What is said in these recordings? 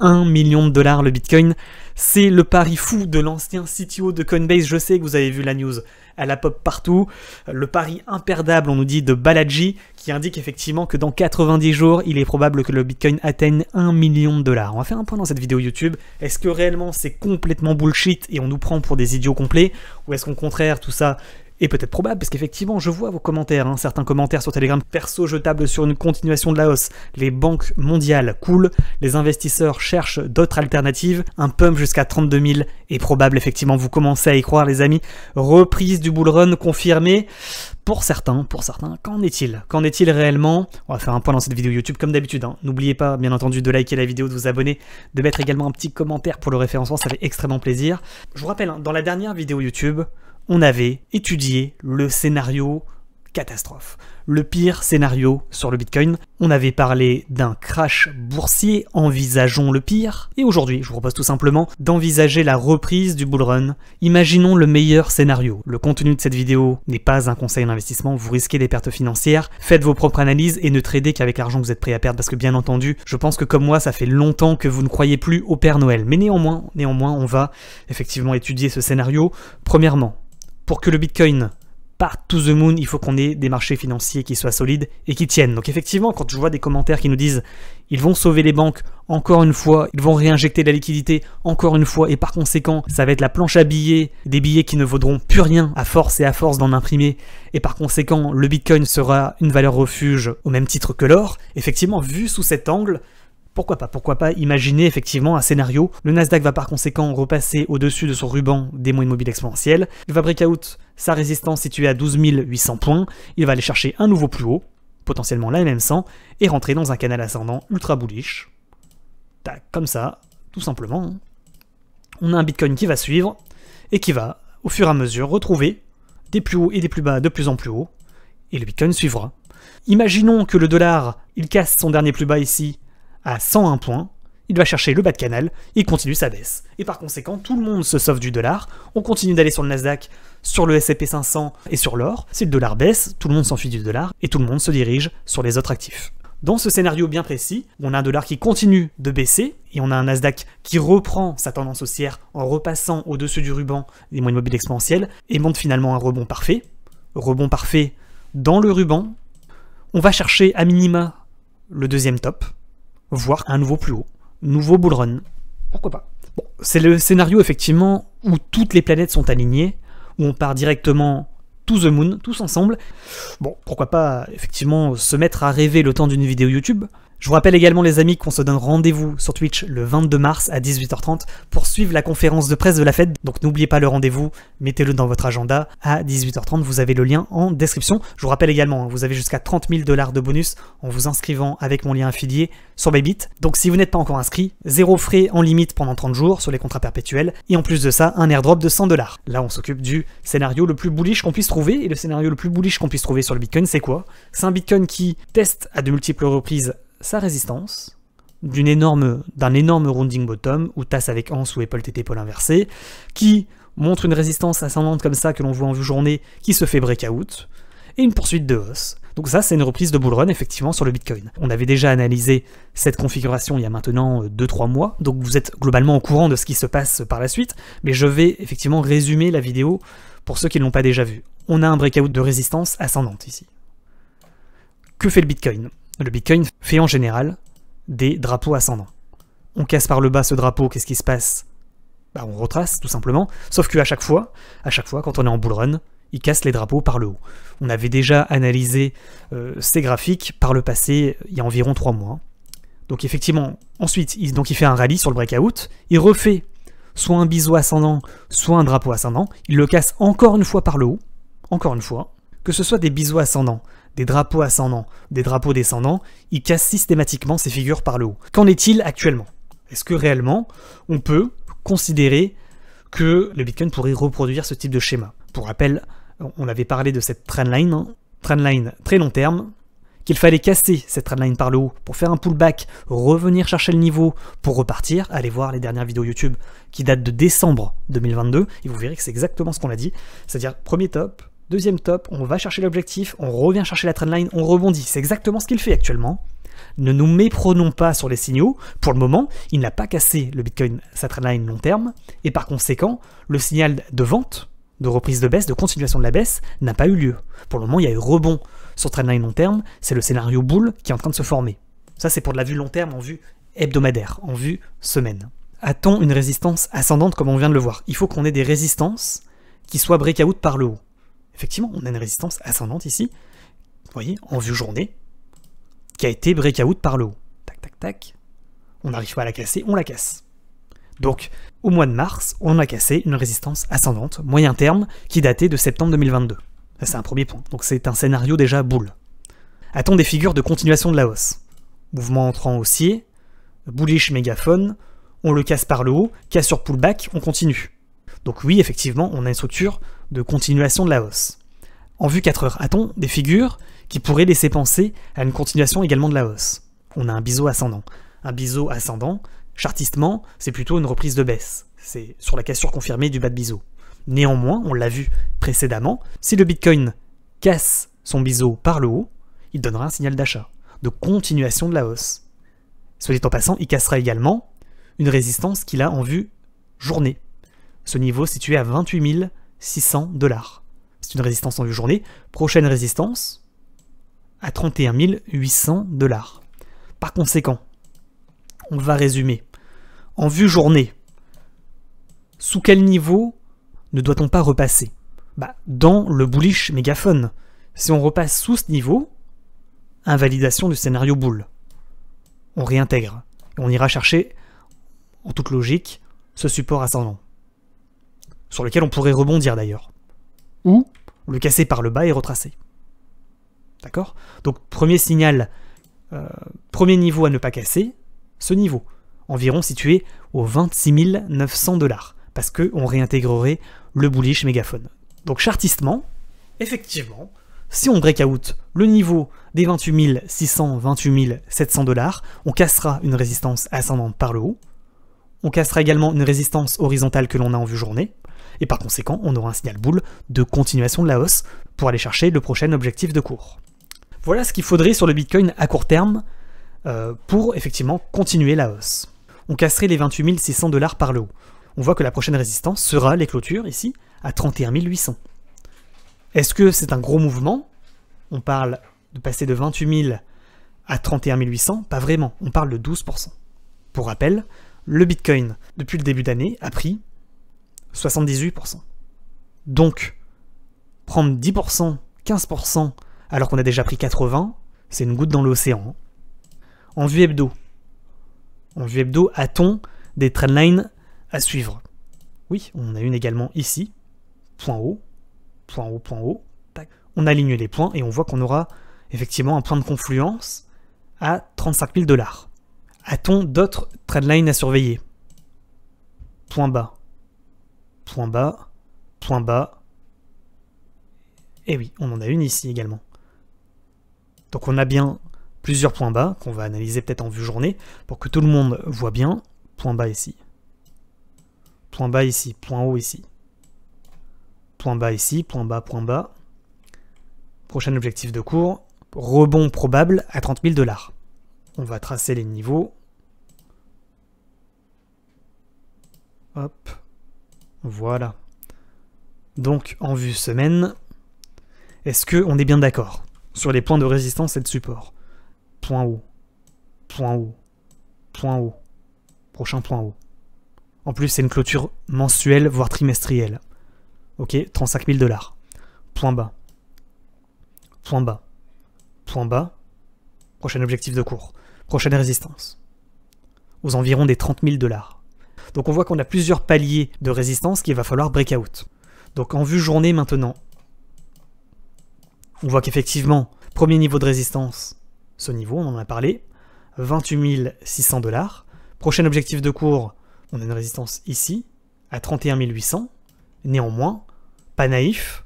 1 million de dollars le Bitcoin. C'est le pari fou de l'ancien CTO de Coinbase. Je sais que vous avez vu la news. Elle a pop partout. Le pari imperdable, on nous dit, de Balaji, qui indique effectivement que dans 90 jours, il est probable que le Bitcoin atteigne 1 million de dollars. On va faire un point dans cette vidéo YouTube. Est-ce que réellement c'est complètement bullshit et on nous prend pour des idiots complets Ou est-ce qu'au contraire, tout ça et peut-être probable, parce qu'effectivement, je vois vos commentaires, hein, certains commentaires sur Telegram. Perso, jetable sur une continuation de la hausse. Les banques mondiales coulent, les investisseurs cherchent d'autres alternatives. Un pump jusqu'à 32 000 est probable, effectivement. Vous commencez à y croire, les amis. Reprise du bull run confirmée. Pour certains, pour certains, qu'en est-il Qu'en est-il réellement On va faire un point dans cette vidéo YouTube comme d'habitude. Hein. N'oubliez pas, bien entendu, de liker la vidéo, de vous abonner, de mettre également un petit commentaire pour le référencement, ça fait extrêmement plaisir. Je vous rappelle, hein, dans la dernière vidéo YouTube, on avait étudié le scénario catastrophe. Le pire scénario sur le Bitcoin. On avait parlé d'un crash boursier, envisageons le pire. Et aujourd'hui, je vous propose tout simplement d'envisager la reprise du bull run. Imaginons le meilleur scénario. Le contenu de cette vidéo n'est pas un conseil d'investissement, vous risquez des pertes financières. Faites vos propres analyses et ne tradez qu'avec l'argent que vous êtes prêt à perdre parce que bien entendu, je pense que comme moi, ça fait longtemps que vous ne croyez plus au Père Noël. Mais néanmoins, néanmoins, on va effectivement étudier ce scénario. Premièrement, pour que le Bitcoin parte to the moon, il faut qu'on ait des marchés financiers qui soient solides et qui tiennent. Donc effectivement, quand je vois des commentaires qui nous disent ils vont sauver les banques encore une fois, ils vont réinjecter la liquidité encore une fois, et par conséquent, ça va être la planche à billets, des billets qui ne vaudront plus rien à force et à force d'en imprimer, et par conséquent, le Bitcoin sera une valeur refuge au même titre que l'or. Effectivement, vu sous cet angle, pourquoi pas Pourquoi pas imaginer effectivement un scénario Le Nasdaq va par conséquent repasser au-dessus de son ruban des moyennes mobiles exponentielles. Il va break out sa résistance située à 12 800 points. Il va aller chercher un nouveau plus haut, potentiellement la même 100 et rentrer dans un canal ascendant ultra bullish. Tac, comme ça, tout simplement. On a un Bitcoin qui va suivre et qui va, au fur et à mesure, retrouver des plus hauts et des plus bas de plus en plus hauts. Et le Bitcoin suivra. Imaginons que le dollar, il casse son dernier plus bas ici à 101 points, il va chercher le bas de canal, il continue sa baisse. Et par conséquent, tout le monde se sauve du dollar, on continue d'aller sur le Nasdaq, sur le S&P 500 et sur l'or. Si le dollar baisse, tout le monde s'enfuit du dollar et tout le monde se dirige sur les autres actifs. Dans ce scénario bien précis, on a un dollar qui continue de baisser et on a un Nasdaq qui reprend sa tendance haussière en repassant au-dessus du ruban des moyennes mobiles exponentielles et monte finalement un rebond parfait. Rebond parfait dans le ruban. On va chercher à minima le deuxième top, voire un nouveau plus haut. Nouveau bull Pourquoi pas C'est le scénario effectivement où toutes les planètes sont alignées, où on part directement to the moon, tous ensemble. Bon, pourquoi pas effectivement se mettre à rêver le temps d'une vidéo YouTube, je vous rappelle également les amis qu'on se donne rendez-vous sur Twitch le 22 mars à 18h30 pour suivre la conférence de presse de la Fed. Donc n'oubliez pas le rendez-vous, mettez-le dans votre agenda à 18h30, vous avez le lien en description. Je vous rappelle également, hein, vous avez jusqu'à 30 000 dollars de bonus en vous inscrivant avec mon lien affilié sur Bybit. Donc si vous n'êtes pas encore inscrit, zéro frais en limite pendant 30 jours sur les contrats perpétuels et en plus de ça, un airdrop de 100 dollars. Là, on s'occupe du scénario le plus bullish qu'on puisse trouver et le scénario le plus bullish qu'on puisse trouver sur le Bitcoin, c'est quoi C'est un Bitcoin qui teste à de multiples reprises sa résistance, d'un énorme, rounding bottom, ou tasse avec anse ou épaule tête épaule inversée, qui montre une résistance ascendante comme ça que l'on voit en vue journée, qui se fait breakout, et une poursuite de hausse. Donc ça, c'est une reprise de bull run effectivement sur le Bitcoin. On avait déjà analysé cette configuration il y a maintenant 2-3 euh, mois, donc vous êtes globalement au courant de ce qui se passe par la suite, mais je vais effectivement résumer la vidéo pour ceux qui ne l'ont pas déjà vu. On a un breakout de résistance ascendante ici. Que fait le Bitcoin le Bitcoin fait en général des drapeaux ascendants. On casse par le bas ce drapeau, qu'est-ce qui se passe bah, On retrace tout simplement, sauf qu'à chaque fois, à chaque fois, quand on est en bull run, il casse les drapeaux par le haut. On avait déjà analysé euh, ces graphiques par le passé, il y a environ 3 mois. Donc effectivement, ensuite, il, donc il fait un rallye sur le breakout, il refait soit un biseau ascendant, soit un drapeau ascendant, il le casse encore une fois par le haut, encore une fois, que ce soit des biseaux ascendants des drapeaux ascendants, des drapeaux descendants, ils cassent systématiquement ces figures par le haut. Qu'en est-il actuellement Est-ce que réellement on peut considérer que le Bitcoin pourrait reproduire ce type de schéma Pour rappel, on avait parlé de cette trendline, hein, trendline très long terme, qu'il fallait casser cette trendline par le haut pour faire un pullback, revenir chercher le niveau pour repartir. Allez voir les dernières vidéos YouTube qui datent de décembre 2022 et vous verrez que c'est exactement ce qu'on a dit. C'est-à-dire premier top, Deuxième top, on va chercher l'objectif, on revient chercher la trendline, on rebondit. C'est exactement ce qu'il fait actuellement. Ne nous méprenons pas sur les signaux. Pour le moment, il n'a pas cassé le Bitcoin, sa trendline long terme. Et par conséquent, le signal de vente, de reprise de baisse, de continuation de la baisse, n'a pas eu lieu. Pour le moment, il y a eu rebond sur trendline long terme. C'est le scénario boule qui est en train de se former. Ça, c'est pour de la vue long terme en vue hebdomadaire, en vue semaine. A-t-on une résistance ascendante comme on vient de le voir Il faut qu'on ait des résistances qui soient breakout par le haut effectivement, on a une résistance ascendante ici, vous voyez, en vue journée, qui a été break-out par le haut. Tac, tac, tac. On n'arrive pas à la casser, on la casse. Donc, au mois de mars, on a cassé une résistance ascendante, moyen terme, qui datait de septembre 2022. Ça, c'est un premier point. Donc, c'est un scénario déjà boule. A-t-on des figures de continuation de la hausse Mouvement entrant haussier, bullish mégaphone, on le casse par le haut, casse sur pullback, on continue. Donc oui, effectivement, on a une structure de continuation de la hausse. En vue 4 heures, a-t-on des figures qui pourraient laisser penser à une continuation également de la hausse On a un biseau ascendant. Un biseau ascendant, chartistement, c'est plutôt une reprise de baisse. C'est sur la cassure confirmée du bas de biseau. Néanmoins, on l'a vu précédemment, si le Bitcoin casse son biseau par le haut, il donnera un signal d'achat, de continuation de la hausse. Soit dit en passant, il cassera également une résistance qu'il a en vue journée, ce niveau situé à 28 600 dollars. C'est une résistance en vue journée. Prochaine résistance à 31 800 dollars. Par conséquent, on va résumer. En vue journée, sous quel niveau ne doit-on pas repasser bah, Dans le bullish mégaphone. Si on repasse sous ce niveau, invalidation du scénario boule. On réintègre. on ira chercher, en toute logique, ce support ascendant sur lequel on pourrait rebondir d'ailleurs. Ou le casser par le bas et retracer. D'accord Donc premier signal, euh, premier niveau à ne pas casser, ce niveau, environ situé aux 26 900 dollars, parce qu'on réintégrerait le bullish mégaphone. Donc chartistement, effectivement, si on break out le niveau des 28 600, 28 700 dollars, on cassera une résistance ascendante par le haut, on cassera également une résistance horizontale que l'on a en vue journée, et par conséquent on aura un signal boule de continuation de la hausse pour aller chercher le prochain objectif de cours. Voilà ce qu'il faudrait sur le Bitcoin à court terme euh, pour effectivement continuer la hausse. On casserait les 28 600 dollars par le haut. On voit que la prochaine résistance sera les clôtures ici à 31 800. Est-ce que c'est un gros mouvement On parle de passer de 28 000 à 31 800 Pas vraiment, on parle de 12%. Pour rappel, le Bitcoin, depuis le début d'année, a pris 78%. Donc, prendre 10%, 15%, alors qu'on a déjà pris 80%, c'est une goutte dans l'océan. Hein. En vue hebdo, en vue hebdo, a-t-on des trendlines à suivre Oui, on a une également ici, point haut, point haut, point haut, On aligne les points et on voit qu'on aura effectivement un point de confluence à 35 000 dollars. A-t-on d'autres trendlines à surveiller Point bas, point bas, point bas. Et oui, on en a une ici également. Donc on a bien plusieurs points bas qu'on va analyser peut-être en vue journée pour que tout le monde voit bien. Point bas ici. Point bas ici, point haut ici. Point bas ici, point bas, point bas. Prochain objectif de cours, rebond probable à 30 000 dollars. On va tracer les niveaux. Hop. Voilà. Donc, en vue semaine, est-ce qu'on est bien d'accord sur les points de résistance et de support Point haut, point haut, point haut, prochain point haut. En plus, c'est une clôture mensuelle, voire trimestrielle. Ok, 35 000 dollars. Point bas, point bas, point bas, prochain objectif de cours, prochaine résistance. Aux environs des 30 000 dollars. Donc on voit qu'on a plusieurs paliers de résistance qu'il va falloir break out. Donc en vue journée maintenant, on voit qu'effectivement, premier niveau de résistance, ce niveau, on en a parlé, 28 600 dollars. Prochain objectif de cours, on a une résistance ici, à 31 800. Néanmoins, pas naïf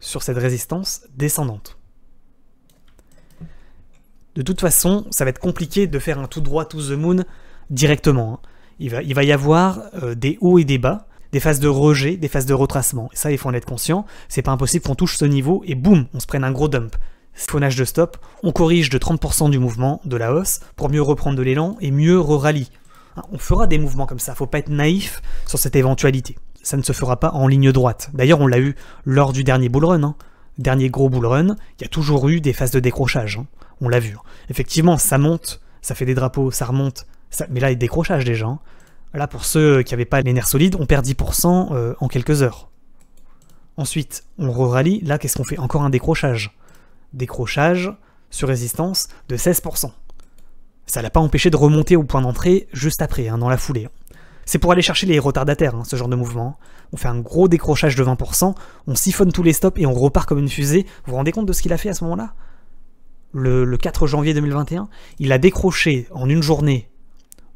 sur cette résistance descendante. De toute façon, ça va être compliqué de faire un tout droit to the moon directement. Hein il va, y avoir euh, des hauts et des bas, des phases de rejet, des phases de retracement. Et ça, il faut en être conscient. C'est pas impossible qu'on touche ce niveau et boum, on se prenne un gros dump. Faunage de stop, on corrige de 30% du mouvement, de la hausse, pour mieux reprendre de l'élan et mieux re rally hein, On fera des mouvements comme ça, faut pas être naïf sur cette éventualité. Ça ne se fera pas en ligne droite. D'ailleurs, on l'a eu lors du dernier bull run. Hein. Dernier gros bull run, il y a toujours eu des phases de décrochage. Hein. On l'a vu. Effectivement, ça monte, ça fait des drapeaux, ça remonte, mais là, les décrochages des gens. Là, pour ceux qui n'avaient pas les nerfs solides, on perd 10% euh, en quelques heures. Ensuite, on re Là, qu'est-ce qu'on fait Encore un décrochage. Décrochage sur résistance de 16%. Ça l'a pas empêché de remonter au point d'entrée juste après, hein, dans la foulée. C'est pour aller chercher les retardataires, hein, ce genre de mouvement. On fait un gros décrochage de 20%, on siphonne tous les stops et on repart comme une fusée. Vous vous rendez compte de ce qu'il a fait à ce moment-là le 4 janvier 2021, il a décroché en une journée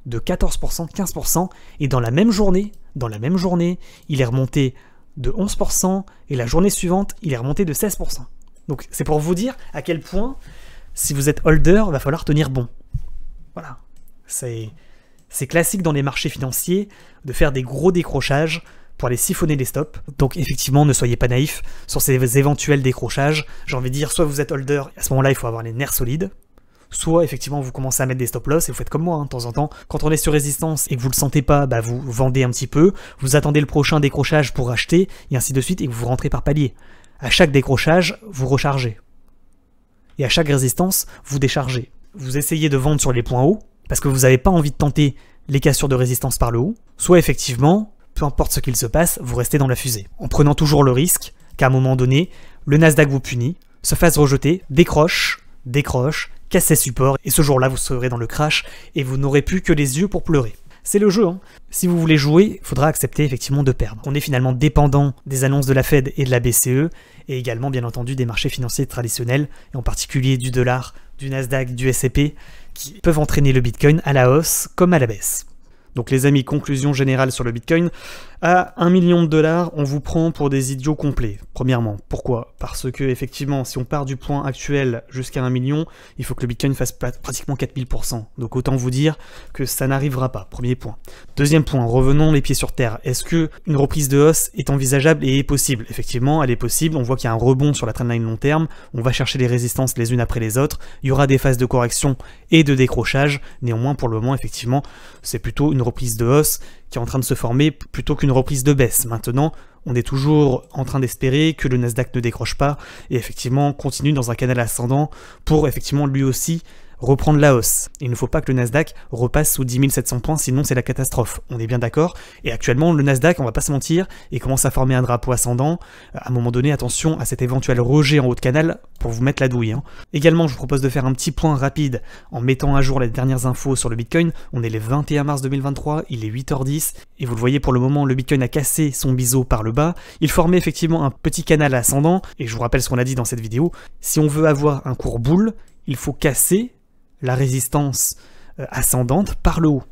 de 14%, 15%, et dans la même journée, dans la même journée, il est remonté de 11%, et la journée suivante, il est remonté de 16%. Donc c'est pour vous dire à quel point, si vous êtes holder, va falloir tenir bon. Voilà. C'est, c'est classique dans les marchés financiers de faire des gros décrochages pour aller siphonner les stops. Donc effectivement, ne soyez pas naïf sur ces éventuels décrochages. J'ai envie de dire, soit vous êtes holder, à ce moment-là, il faut avoir les nerfs solides, soit effectivement vous commencez à mettre des stop loss et vous faites comme moi hein, de temps en temps. Quand on est sur résistance et que vous le sentez pas, bah vous vendez un petit peu, vous attendez le prochain décrochage pour acheter et ainsi de suite et vous rentrez par palier. À chaque décrochage, vous rechargez. Et à chaque résistance, vous déchargez. Vous essayez de vendre sur les points hauts parce que vous n'avez pas envie de tenter les cassures de résistance par le haut, soit effectivement, peu importe ce qu'il se passe, vous restez dans la fusée, en prenant toujours le risque qu'à un moment donné, le Nasdaq vous punit, se fasse rejeter, décroche, décroche, casse ses supports, et ce jour-là vous serez dans le crash, et vous n'aurez plus que les yeux pour pleurer. C'est le jeu, hein. Si vous voulez jouer, il faudra accepter effectivement de perdre. On est finalement dépendant des annonces de la Fed et de la BCE, et également bien entendu des marchés financiers traditionnels, et en particulier du dollar, du Nasdaq, du S&P, qui peuvent entraîner le Bitcoin à la hausse comme à la baisse. Donc les amis, conclusion générale sur le Bitcoin, à 1 million de dollars, on vous prend pour des idiots complets, premièrement. Pourquoi Parce que, effectivement, si on part du point actuel jusqu'à 1 million, il faut que le Bitcoin fasse pratiquement 4000%. Donc autant vous dire que ça n'arrivera pas, premier point. Deuxième point, revenons les pieds sur terre. Est-ce que une reprise de hausse est envisageable et est possible Effectivement, elle est possible. On voit qu'il y a un rebond sur la trendline long terme. On va chercher les résistances les unes après les autres. Il y aura des phases de correction et de décrochage. Néanmoins, pour le moment, effectivement, c'est plutôt une reprise de hausse qui est en train de se former plutôt qu'une reprise de baisse. Maintenant, on est toujours en train d'espérer que le Nasdaq ne décroche pas et effectivement continue dans un canal ascendant pour effectivement lui aussi reprendre la hausse. Il ne faut pas que le Nasdaq repasse sous 10 700 points, sinon c'est la catastrophe. On est bien d'accord. Et actuellement, le Nasdaq, on va pas se mentir, il commence à former un drapeau ascendant. À un moment donné, attention à cet éventuel rejet en haut de canal pour vous mettre la douille. Hein. Également, je vous propose de faire un petit point rapide en mettant à jour les dernières infos sur le Bitcoin. On est le 21 mars 2023, il est 8h10, et vous le voyez pour le moment, le Bitcoin a cassé son biseau par le bas. Il formait effectivement un petit canal ascendant, et je vous rappelle ce qu'on a dit dans cette vidéo. Si on veut avoir un court boule, il faut casser la résistance euh, ascendante par le haut.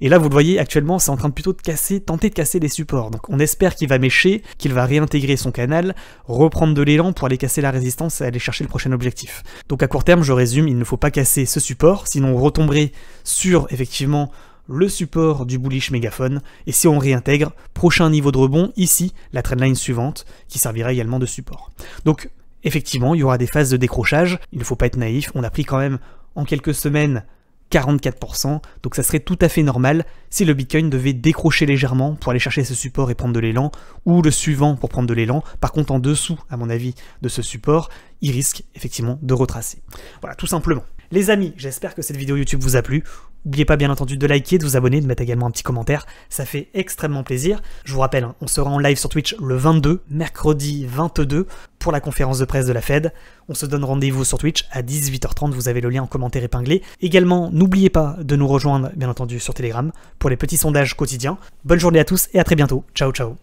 Et là, vous le voyez, actuellement, c'est en train de plutôt de casser, tenter de casser les supports. Donc on espère qu'il va mécher, qu'il va réintégrer son canal, reprendre de l'élan pour aller casser la résistance et aller chercher le prochain objectif. Donc à court terme, je résume, il ne faut pas casser ce support, sinon on retomberait sur, effectivement, le support du bullish mégaphone, et si on réintègre, prochain niveau de rebond, ici, la trendline suivante, qui servira également de support. Donc, effectivement, il y aura des phases de décrochage, il ne faut pas être naïf, on a pris quand même en quelques semaines 44%, donc ça serait tout à fait normal si le Bitcoin devait décrocher légèrement pour aller chercher ce support et prendre de l'élan, ou le suivant pour prendre de l'élan. Par contre, en dessous, à mon avis, de ce support, il risque effectivement de retracer. Voilà, tout simplement. Les amis, j'espère que cette vidéo YouTube vous a plu. N'oubliez pas bien entendu de liker, de vous abonner, de mettre également un petit commentaire, ça fait extrêmement plaisir. Je vous rappelle, hein, on sera en live sur Twitch le 22, mercredi 22, pour la conférence de presse de la Fed. On se donne rendez-vous sur Twitch à 18h30, vous avez le lien en commentaire épinglé. Également, n'oubliez pas de nous rejoindre bien entendu sur Telegram pour les petits sondages quotidiens. Bonne journée à tous et à très bientôt. Ciao ciao